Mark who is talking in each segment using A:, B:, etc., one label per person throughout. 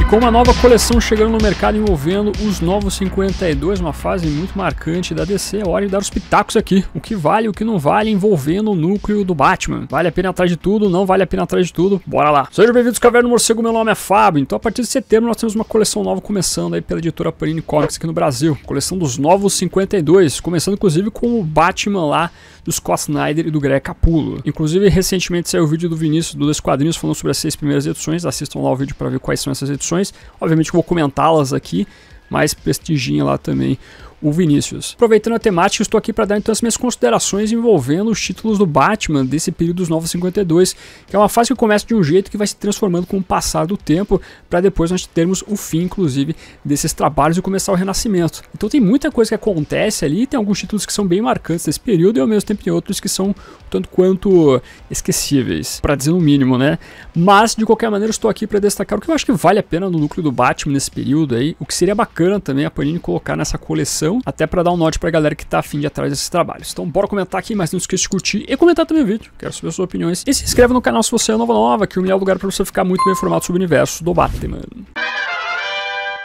A: E com uma nova coleção chegando no mercado envolvendo os novos 52, uma fase muito marcante da DC, é hora de dar os pitacos aqui. O que vale e o que não vale envolvendo o núcleo do Batman. Vale a pena atrás de tudo, não vale a pena atrás de tudo, bora lá. Sejam bem-vindos ao Caverna do Morcego, meu nome é Fábio. Então a partir de setembro nós temos uma coleção nova começando aí pela editora Panini Comics aqui no Brasil. Coleção dos novos 52, começando inclusive com o Batman lá do Scott Snyder e do Greg Capullo. Inclusive recentemente saiu o vídeo do Vinícius do Dois Quadrinhos falando sobre as seis primeiras edições, assistam lá o vídeo para ver quais são essas edições edições. Obviamente vou comentá-las aqui, mas prestigiem lá também o Vinícius. Aproveitando a temática, estou aqui para dar então as minhas considerações envolvendo os títulos do Batman desse período dos 52, que é uma fase que começa de um jeito que vai se transformando com o passar do tempo, para depois nós termos o fim, inclusive, desses trabalhos e começar o renascimento. Então tem muita coisa que acontece ali, tem alguns títulos que são bem marcantes desse período e ao mesmo tempo tem outros que são tanto quanto esquecíveis, para dizer no mínimo, né? Mas de qualquer maneira estou aqui para destacar o que eu acho que vale a pena no núcleo do Batman nesse período aí, o que seria bacana também a Panini colocar nessa coleção até para dar um norte pra galera que tá afim de atrás desses trabalhos. Então bora comentar aqui, mas não esqueça de curtir e comentar também o vídeo, quero saber suas opiniões. E se inscreve no canal se você é nova nova, que o melhor lugar para você ficar muito bem informado sobre o universo do Batman.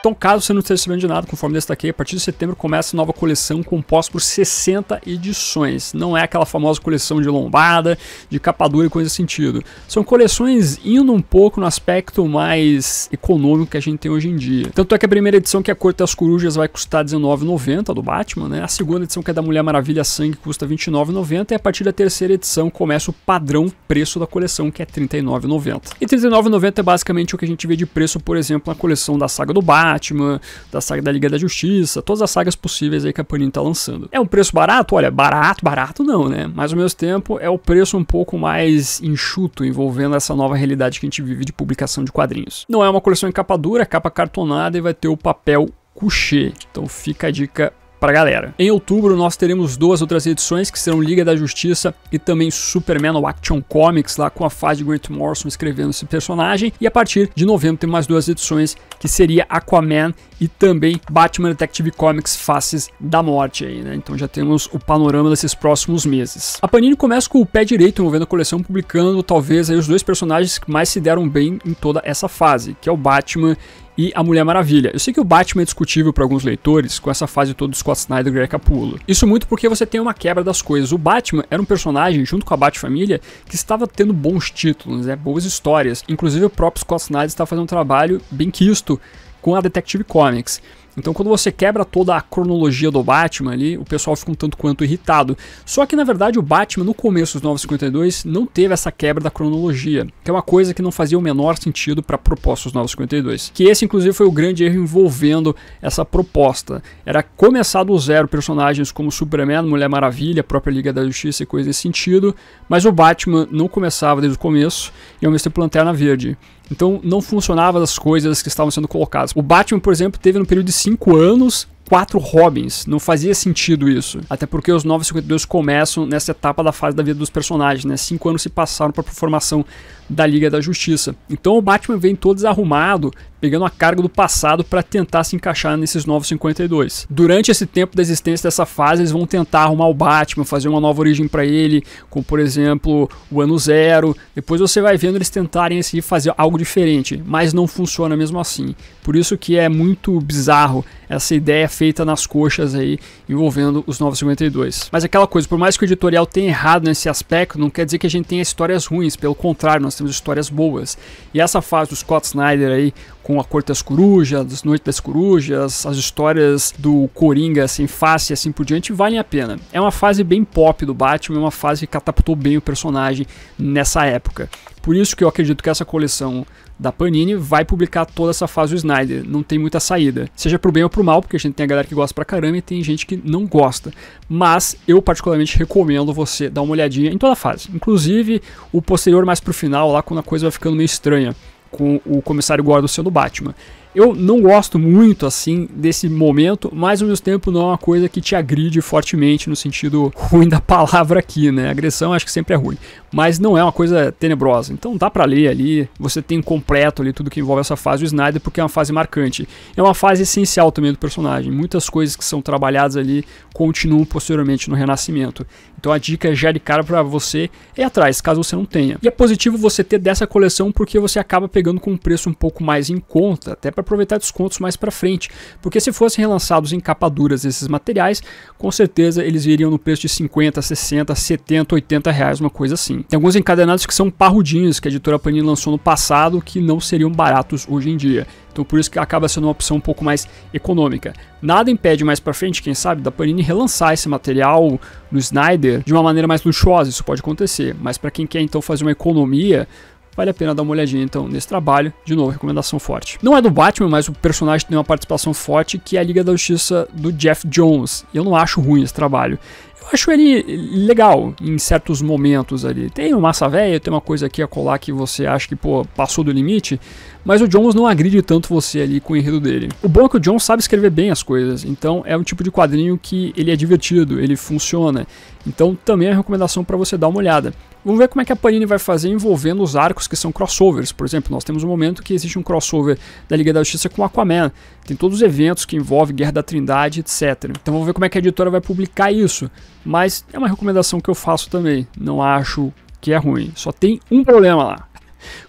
A: Então, caso você não esteja sabendo de nada, conforme destaquei, a partir de setembro começa nova coleção composta por 60 edições. Não é aquela famosa coleção de lombada, de capa dura e coisa nesse sentido. São coleções indo um pouco no aspecto mais econômico que a gente tem hoje em dia. Tanto é que a primeira edição, que é a Corte das Corujas, vai custar R$19,90 do Batman, né? A segunda edição, que é da Mulher Maravilha Sangue, custa R$29,90. E a partir da terceira edição começa o padrão preço da coleção, que é R$39,90. E R$39,90 é basicamente o que a gente vê de preço, por exemplo, na coleção da saga do Batman Batman, da saga da Liga da Justiça, todas as sagas possíveis aí que a Panini tá lançando. É um preço barato? Olha, barato, barato não, né? Mas ao mesmo tempo é o preço um pouco mais enxuto envolvendo essa nova realidade que a gente vive de publicação de quadrinhos. Não é uma coleção em capa dura, é capa cartonada e vai ter o papel couché. Então fica a dica pra galera. Em outubro nós teremos duas outras edições que serão Liga da Justiça e também Superman ou Action Comics lá com a fase de Grant Morrison escrevendo esse personagem e a partir de novembro tem mais duas edições que seria Aquaman e também Batman Detective Comics Faces da Morte aí, né? Então já temos o panorama desses próximos meses. A Panini começa com o pé direito envolvendo a coleção, publicando talvez aí os dois personagens que mais se deram bem em toda essa fase, que é o Batman e a Mulher Maravilha. Eu sei que o Batman é discutível para alguns leitores com essa fase toda do Scott Snyder e Greg Capullo. Isso muito porque você tem uma quebra das coisas. O Batman era um personagem, junto com a Bat-Família, que estava tendo bons títulos, né, boas histórias. Inclusive o próprio Scott Snyder está fazendo um trabalho bem quisto com a Detective Comics. Então, quando você quebra toda a cronologia do Batman ali, o pessoal fica um tanto quanto irritado. Só que, na verdade, o Batman, no começo dos 952, não teve essa quebra da cronologia, que é uma coisa que não fazia o menor sentido para a proposta dos 952. Que esse, inclusive, foi o grande erro envolvendo essa proposta. Era começar do zero personagens como Superman, Mulher Maravilha, própria Liga da Justiça e coisas nesse sentido, mas o Batman não começava desde o começo, e ao mesmo tempo Lanterna Verde. Então não funcionava as coisas que estavam sendo colocadas. O Batman, por exemplo, teve no período de 5 anos quatro Robins. Não fazia sentido isso. Até porque os 952 começam nessa etapa da fase da vida dos personagens, né? Cinco anos se passaram para a formação da Liga da Justiça. Então o Batman vem todo desarrumado, pegando a carga do passado para tentar se encaixar nesses novos 52. Durante esse tempo da existência dessa fase, eles vão tentar arrumar o Batman, fazer uma nova origem para ele, como por exemplo o ano zero. Depois você vai vendo eles tentarem assim, fazer algo diferente, mas não funciona mesmo assim. Por isso que é muito bizarro essa ideia feita nas coxas aí envolvendo os novos 52. Mas aquela coisa, por mais que o editorial tenha errado nesse aspecto, não quer dizer que a gente tenha histórias ruins, pelo contrário, nós temos histórias boas. E essa fase do Scott Snyder aí, com a Corte das Corujas, Noite das Corujas, as histórias do Coringa sem assim, face e assim por diante, valem a pena. É uma fase bem pop do Batman, é uma fase que catapultou bem o personagem nessa época. Por isso que eu acredito que essa coleção da Panini vai publicar toda essa fase do Snyder. Não tem muita saída. Seja pro bem ou pro mal, porque a gente tem a galera que gosta pra caramba e tem gente que não gosta. Mas eu particularmente recomendo você dar uma olhadinha em toda a fase. Inclusive o posterior mais pro final, lá quando a coisa vai ficando meio estranha com o comissário Gordon sendo Batman. Eu não gosto muito assim desse momento, mas ao mesmo tempo não é uma coisa que te agride fortemente no sentido ruim da palavra aqui, né? Agressão acho que sempre é ruim, mas não é uma coisa tenebrosa. Então dá para ler ali, você tem completo ali tudo que envolve essa fase do Snyder, porque é uma fase marcante. É uma fase essencial também do personagem. Muitas coisas que são trabalhadas ali, continuam posteriormente no renascimento. Então a dica já de cara para você é atrás, caso você não tenha. E é positivo você ter dessa coleção porque você acaba pegando com um preço um pouco mais em conta, até para aproveitar descontos mais para frente, porque se fossem relançados em capa duras esses materiais, com certeza eles iriam no preço de 50, 60, 70, 80 reais, uma coisa assim. Tem alguns encadenados que são parrudinhos que a editora Panini lançou no passado que não seriam baratos hoje em dia. Então por isso que acaba sendo uma opção um pouco mais econômica. Nada impede mais para frente, quem sabe, da Panini relançar esse material no Snyder de uma maneira mais luxuosa, isso pode acontecer. Mas para quem quer então fazer uma economia, vale a pena dar uma olhadinha então nesse trabalho. De novo, recomendação forte. Não é do Batman, mas o personagem tem uma participação forte, que é a Liga da Justiça do Jeff Jones. E eu não acho ruim esse trabalho. Eu acho ele legal em certos momentos ali. Tem uma massa velha, tem uma coisa aqui a colar que você acha que, pô, passou do limite, mas o Jones não agride tanto você ali com o enredo dele. O bom é que o Jones sabe escrever bem as coisas, então é um tipo de quadrinho que ele é divertido, ele funciona. Então também é uma recomendação para você dar uma olhada. Vamos ver como é que a Panini vai fazer envolvendo os arcos que são crossovers. Por exemplo, nós temos um momento que existe um crossover da Liga da Justiça com Aquaman. Tem todos os eventos que envolvem Guerra da Trindade, etc. Então vamos ver como é que a editora vai publicar isso. Mas é uma recomendação que eu faço também. Não acho que é ruim. Só tem um problema lá.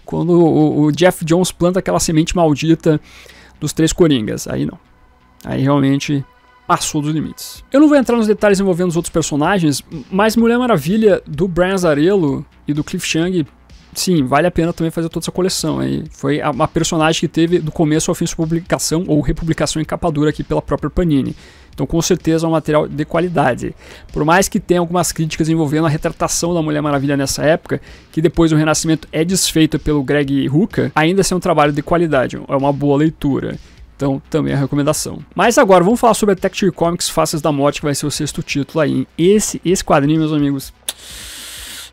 A: Quando o, o Jeff Jones planta aquela semente maldita dos três coringas. Aí não. Aí realmente passou dos limites. Eu não vou entrar nos detalhes envolvendo os outros personagens, mas Mulher Maravilha do Brian Zarello e do Cliff Chang sim, vale a pena também fazer toda essa coleção. Aí foi uma personagem que teve do começo ao fim sua publicação ou republicação em capa dura aqui pela própria Panini. Então, com certeza, é um material de qualidade. Por mais que tenha algumas críticas envolvendo a retratação da Mulher Maravilha nessa época, que depois do Renascimento é desfeita pelo Greg Rucka, ainda assim é um trabalho de qualidade, é uma boa leitura. Então, também é a recomendação. Mas agora, vamos falar sobre a Detective Comics Faces da Morte, que vai ser o sexto título aí. Esse, esse quadrinho, meus amigos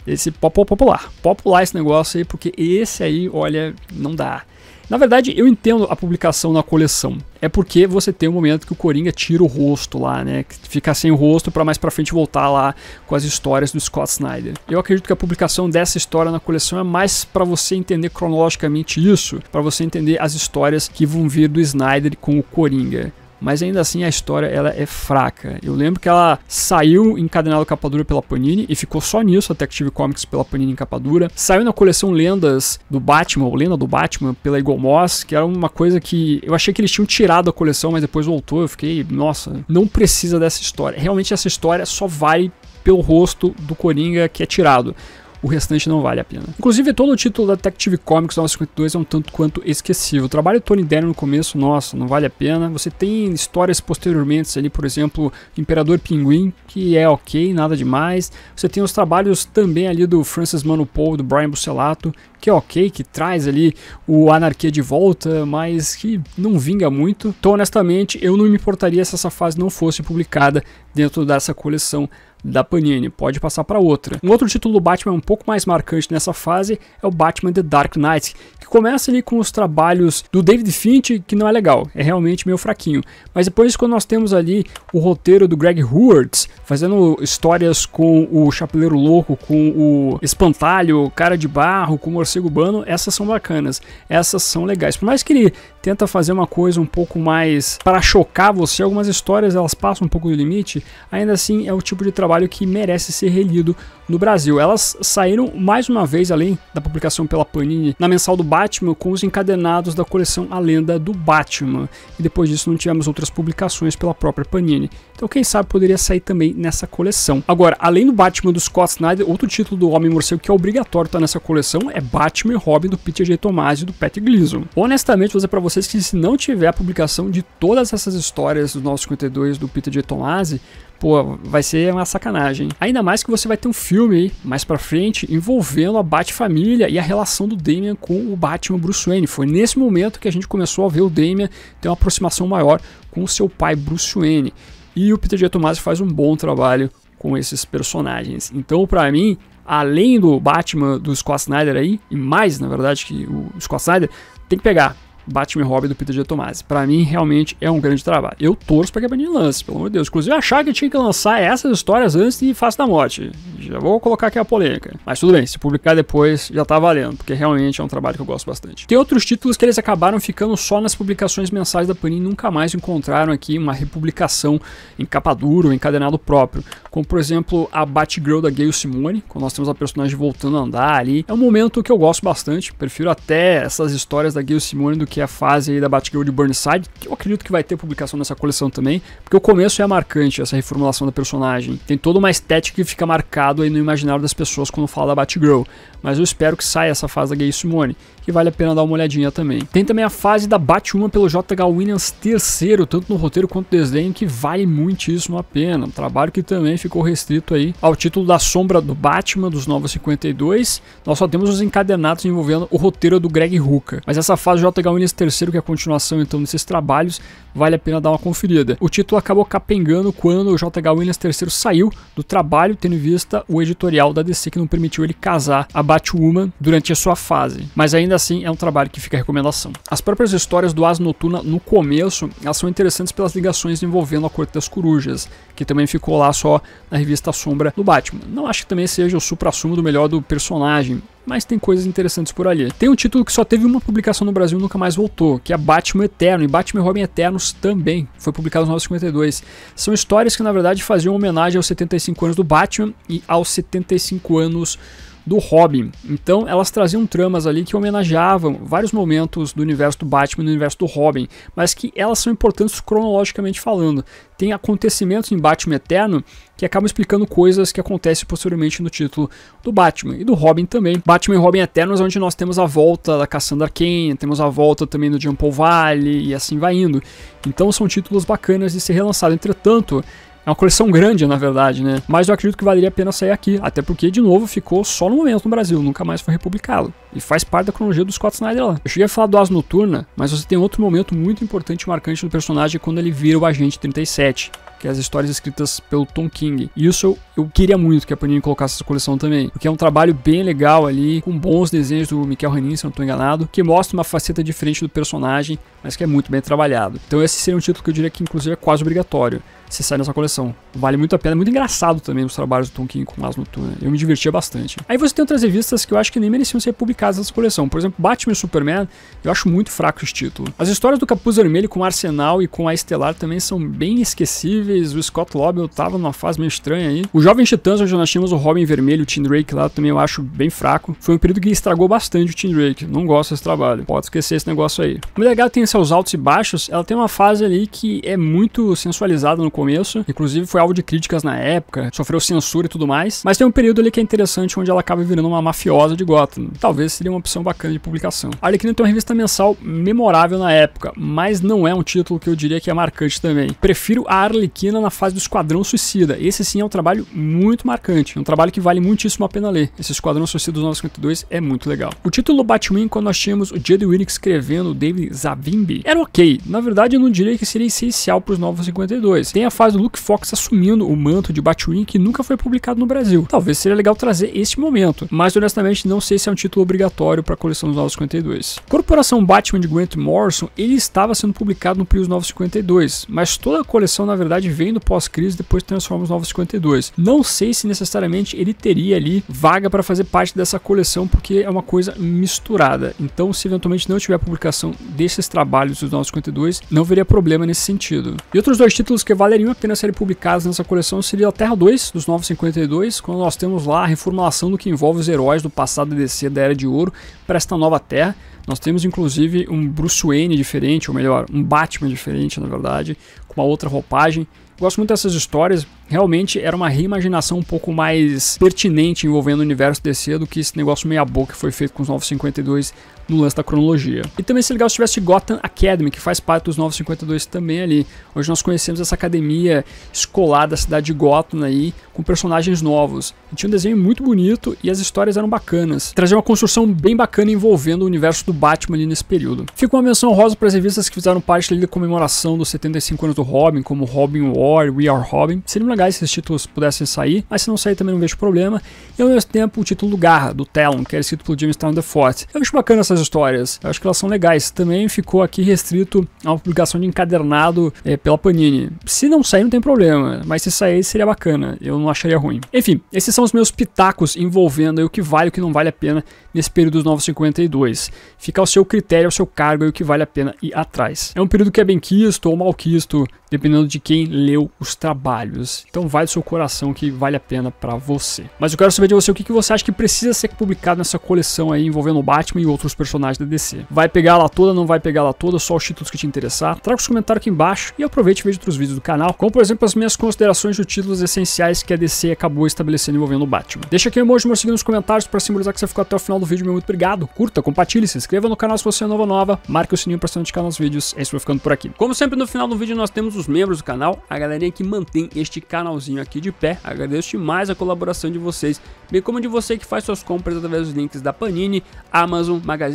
A: esse popular. Popular esse negócio aí, porque esse aí, olha, não dá. Na verdade, eu entendo a publicação na coleção. É porque você tem o um momento que o Coringa tira o rosto lá, né? Que fica sem o rosto para mais para frente voltar lá com as histórias do Scott Snyder. Eu acredito que a publicação dessa história na coleção é mais para você entender cronologicamente isso, para você entender as histórias que vão vir do Snyder com o Coringa mas ainda assim a história ela é fraca. Eu lembro que ela saiu encadenada Cadenado Capa Dura pela Panini e ficou só nisso, até que tive Comics pela Panini em capa dura. Saiu na coleção Lendas do Batman, ou Lenda do Batman, pela Eagle Moss, que era uma coisa que eu achei que eles tinham tirado da coleção, mas depois voltou. Eu fiquei, nossa, não precisa dessa história. Realmente essa história só vale pelo rosto do Coringa que é tirado o restante não vale a pena. Inclusive, todo o título da Detective Comics 952 é um tanto quanto esquecível. O trabalho do Tony Daniel no começo, nossa, não vale a pena. Você tem histórias posteriormente ali, por exemplo, Imperador Pinguim, que é ok, nada demais. Você tem os trabalhos também ali do Francis Manupol, do Brian Bucelato, que é ok, que traz ali o anarquia de volta, mas que não vinga muito. Então, honestamente, eu não me importaria se essa fase não fosse publicada dentro dessa coleção da Panini, pode passar para outra. Um outro título do Batman um pouco mais marcante nessa fase é o Batman The Dark Knight, que começa ali com os trabalhos do David Finch, que não é legal, é realmente meio fraquinho. Mas depois quando nós temos ali o roteiro do Greg Howards, fazendo histórias com o Chapeleiro Louco, com o Espantalho, Cara de Barro, com o Morcego Urbano, essas são bacanas, essas são legais. Por mais que ele tenta fazer uma coisa um pouco mais para chocar você, algumas histórias elas passam um pouco do limite, ainda assim é o tipo de trabalho trabalho que merece ser relido no Brasil. Elas saíram mais uma vez, além da publicação pela Panini, na mensal do Batman, com os encadenados da coleção A Lenda do Batman. E depois disso não tivemos outras publicações pela própria Panini. Então quem sabe poderia sair também nessa coleção. Agora, além do Batman do Scott Snyder, outro título do Homem-Morcego que é obrigatório estar tá nessa coleção é Batman e Robin do Peter J. Tomasi e do Pat Gleason. Honestamente, vou dizer pra vocês que se não tiver a publicação de todas essas histórias do 952 do Peter J. Tomasi, pô, vai ser uma sacanagem. Ainda mais que você vai ter um filme aí, mais pra frente, envolvendo a Bat-família e a relação do Damian com o Batman Bruce Wayne. Foi nesse momento que a gente começou a ver o Damian ter uma aproximação maior com o seu pai Bruce Wayne. E o Peter Diatomasi faz um bom trabalho com esses personagens. Então, para mim, além do Batman do Scott Snyder aí, e mais, na verdade, que o Scott Snyder, tem que pegar Batman Robin do Peter Tomasi. Para mim, realmente é um grande trabalho. Eu torço para que a Panini lance, pelo amor de Deus. Inclusive, eu achava que tinha que lançar essas histórias antes de Face da Morte. Já vou colocar aqui a polêmica. Mas tudo bem, se publicar depois já tá valendo, porque realmente é um trabalho que eu gosto bastante. Tem outros títulos que eles acabaram ficando só nas publicações mensais da Panini e nunca mais encontraram aqui uma republicação em capa dura, ou encadenado próprio. Como, por exemplo, a Batgirl da Gayle Simone, quando nós temos a personagem voltando a andar ali. É um momento que eu gosto bastante, prefiro até essas histórias da Gayle Simone do que que é a fase da Batgirl de Burnside, que eu acredito que vai ter publicação nessa coleção também, porque o começo é marcante, essa reformulação da personagem. Tem toda uma estética que fica marcado aí no imaginário das pessoas quando fala da Batgirl, mas eu espero que saia essa fase da Gay Simone que vale a pena dar uma olhadinha também. Tem também a fase da Batwoman pelo J.H. Williams terceiro, tanto no roteiro quanto no desenho, que vale muitíssimo a pena. Um trabalho que também ficou restrito aí ao título da Sombra do Batman dos Novos 52. Nós só temos os encadenados envolvendo o roteiro do Greg Hooker. Mas essa fase do J.H. Williams terceiro, que é a continuação então desses trabalhos, vale a pena dar uma conferida. O título acabou capengando quando o J.H. Williams terceiro saiu do trabalho, tendo em vista o editorial da DC que não permitiu ele casar a Batwoman durante a sua fase. Mas ainda ainda assim é um trabalho que fica a recomendação. As próprias histórias do As Noturna no começo, elas são interessantes pelas ligações envolvendo a Corte das Corujas, que também ficou lá só na revista Sombra do Batman. Não acho que também seja o supra-sumo do melhor do personagem, mas tem coisas interessantes por ali. Tem um título que só teve uma publicação no Brasil e nunca mais voltou, que é Batman Eterno, e Batman e Robin Eternos também, foi publicado em 1952. São histórias que na verdade faziam homenagem aos 75 anos do Batman e aos 75 anos do Robin. Então elas traziam tramas ali que homenageavam vários momentos do universo do Batman e do universo do Robin, mas que elas são importantes cronologicamente falando. Tem acontecimentos em Batman Eterno que acabam explicando coisas que acontecem posteriormente no título do Batman e do Robin também. Batman e Robin Eternos, é onde nós temos a volta da Cassandra Cain, temos a volta também do Jean Paul Valley e assim vai indo. Então são títulos bacanas de ser relançado. Entretanto, é uma coleção grande, na verdade, né? Mas eu acredito que valeria a pena sair aqui, até porque, de novo, ficou só no momento no Brasil, nunca mais foi republicado. E faz parte da cronologia dos Scott Snyder lá. Eu cheguei a falar do As Noturna, mas você tem outro momento muito importante e marcante do personagem quando ele vira o Agente 37 que é as histórias escritas pelo Tom King. E isso eu, queria muito que a Panini colocasse essa coleção também, porque é um trabalho bem legal ali, com bons desenhos do Miquel Renin, se não estou enganado, que mostra uma faceta diferente do personagem, mas que é muito bem trabalhado. Então esse seria um título que eu diria que inclusive é quase obrigatório se sair nessa coleção. Vale muito a pena, é muito engraçado também os trabalhos do Tom King com As Noturna. Eu me divertia bastante. Aí você tem outras revistas que eu acho que nem mereciam ser publicadas nessa coleção. Por exemplo, Batman e Superman, eu acho muito fraco esse título. As histórias do Capuz Vermelho com Arsenal e com a Estelar também são bem esquecíveis o Scott Lobel tava numa fase meio estranha aí. O Jovem Titãs, onde nós tínhamos o Robin Vermelho, o Tim Drake lá, também eu acho bem fraco. Foi um período que estragou bastante o Tim Drake. Não gosto desse trabalho. Pode esquecer esse negócio aí. O Mulher tem seus altos e baixos. Ela tem uma fase ali que é muito sensualizada no começo. Inclusive foi alvo de críticas na época. Sofreu censura e tudo mais. Mas tem um período ali que é interessante onde ela acaba virando uma mafiosa de Gotham. Talvez seria uma opção bacana de publicação. A Arlequina tem uma revista mensal memorável na época, mas não é um título que eu diria que é marcante também. Prefiro a Arlequina esquina na fase do Esquadrão Suicida. Esse sim é um trabalho muito marcante, é um trabalho que vale muitíssimo a pena ler. Esse Esquadrão Suicida dos 952 é muito legal. O título Batwing, quando nós tínhamos o Jedi Winnick escrevendo o David Zabimbi, era ok. Na verdade, eu não diria que seria essencial para os 952. Tem a fase do Luke Fox assumindo o manto de Batwing que nunca foi publicado no Brasil. Talvez seria legal trazer este momento, mas honestamente não sei se é um título obrigatório para a coleção dos 952. Corporação Batman de Grant Morrison, ele estava sendo publicado no Prius 952, mas toda a coleção na verdade sociedade vem do pós-crise depois transforma os Novos 52. Não sei se necessariamente ele teria ali vaga para fazer parte dessa coleção, porque é uma coisa misturada. Então, se eventualmente não tiver publicação desses trabalhos dos Novos 52, não haveria problema nesse sentido. E outros dois títulos que valeriam a pena serem publicados nessa coleção seria a Terra 2, dos Novos 52, quando nós temos lá a reformulação do que envolve os heróis do passado DC da Era de Ouro para esta nova Terra. Nós temos inclusive um Bruce Wayne diferente, ou melhor, um Batman diferente, na verdade, com uma outra roupagem. Eu gosto muito dessas histórias, realmente era uma reimaginação um pouco mais pertinente envolvendo o universo DC do que esse negócio meia boca que foi feito com os 952 no lance da cronologia. E também se legal se tivesse Gotham Academy, que faz parte dos 952 também ali, onde nós conhecemos essa academia escolar da cidade de Gotham aí, com personagens novos. E tinha um desenho muito bonito e as histórias eram bacanas. Trazia uma construção bem bacana envolvendo o universo do Batman ali nesse período. Fica uma menção rosa para as revistas que fizeram parte ali da comemoração dos 75 anos do Robin, como Robin War, We Are Robin. seria legal se esses títulos pudessem sair, mas se não sair também não vejo problema. E ao mesmo tempo o título do Garra, do Talon, que era escrito pelo James Town the Forte. Eu acho bacana essas essas histórias. Eu acho que elas são legais. Também ficou aqui restrito a uma publicação de encadernado é, pela Panini. Se não sair, não tem problema, mas se sair, seria bacana. Eu não acharia ruim. Enfim, esses são os meus pitacos envolvendo o que vale e o que não vale a pena nesse período dos 952. Fica ao seu critério, ao seu cargo e o que vale a pena ir atrás. É um período que é bem quisto ou mal quisto, dependendo de quem leu os trabalhos. Então vai do seu coração que vale a pena para você. Mas eu quero saber de você o que você acha que precisa ser publicado nessa coleção aí envolvendo o Batman e outros personagens personagem da DC. Vai pegar ela toda, não vai pegar ela toda, só os títulos que te interessar. Traga os comentários aqui embaixo e aproveite e veja outros vídeos do canal, como por exemplo as minhas considerações de títulos essenciais que a DC acabou estabelecendo envolvendo o Batman. Deixa aqui um emoji meu nos comentários para simbolizar que você ficou até o final do vídeo, meu muito obrigado. Curta, compartilhe, se inscreva no canal se você é novo ou nova, marque o sininho para se notificar nos vídeos. É isso, vai ficando por aqui. Como sempre no final do vídeo nós temos os membros do canal, a galerinha que mantém este canalzinho aqui de pé. Agradeço demais a colaboração de vocês, bem como de você que faz suas compras através dos links da Panini, Amazon, Magazine